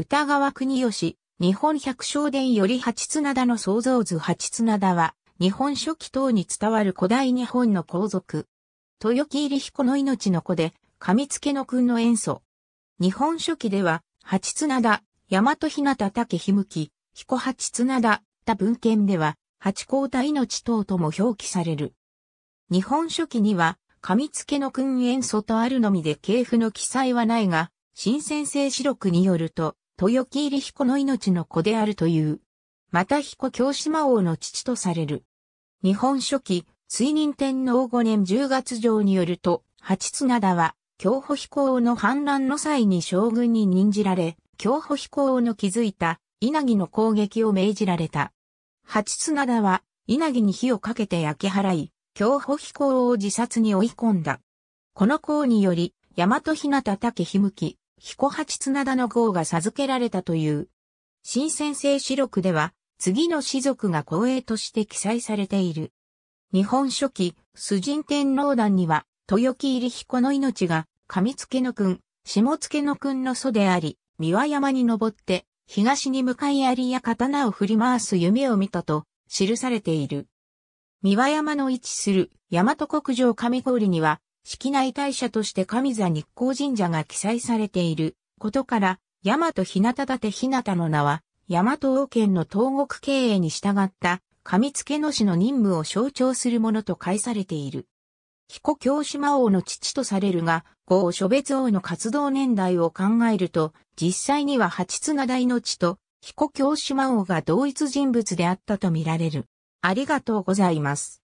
歌川国義、日本百姓伝より八綱田の創造図八綱田は、日本書紀等に伝わる古代日本の皇族。豊木入彦の命の子で、つ付の君の演奏。日本書紀では、八綱田、大和日向竹日向、き、彦八綱田、た文献では、八甲田命等とも表記される。日本書紀には、つ付の君演奏とあるのみで系譜の記載はないが、新先生史録によると、豊木入彦の命の子であるという。また彦京島王の父とされる。日本初期、追任天皇五年十月上によると、八綱田は、京保彦王の反乱の際に将軍に任じられ、京保彦王の築いた稲城の攻撃を命じられた。八綱田は、稲城に火をかけて焼き払い、京保彦王を自殺に追い込んだ。この功により、大和日向武ひむき、彦八綱田の号が授けられたという。新先生史録では、次の士族が後衛として記載されている。日本書紀、崇神天皇団には、豊木入彦の命が、上付の君、下付の君の祖であり、三輪山に登って、東に向かい槍や刀を振り回す夢を見たと、記されている。三輪山の位置する大和国城上郡には、式内大社として神座日光神社が記載されていることから、大和日向立日向の名は、大和王権の東国経営に従った、上付野氏の任務を象徴するものと解されている。彦京島王の父とされるが、後諸別王の活動年代を考えると、実際には八綱大の地と、彦京島王が同一人物であったとみられる。ありがとうございます。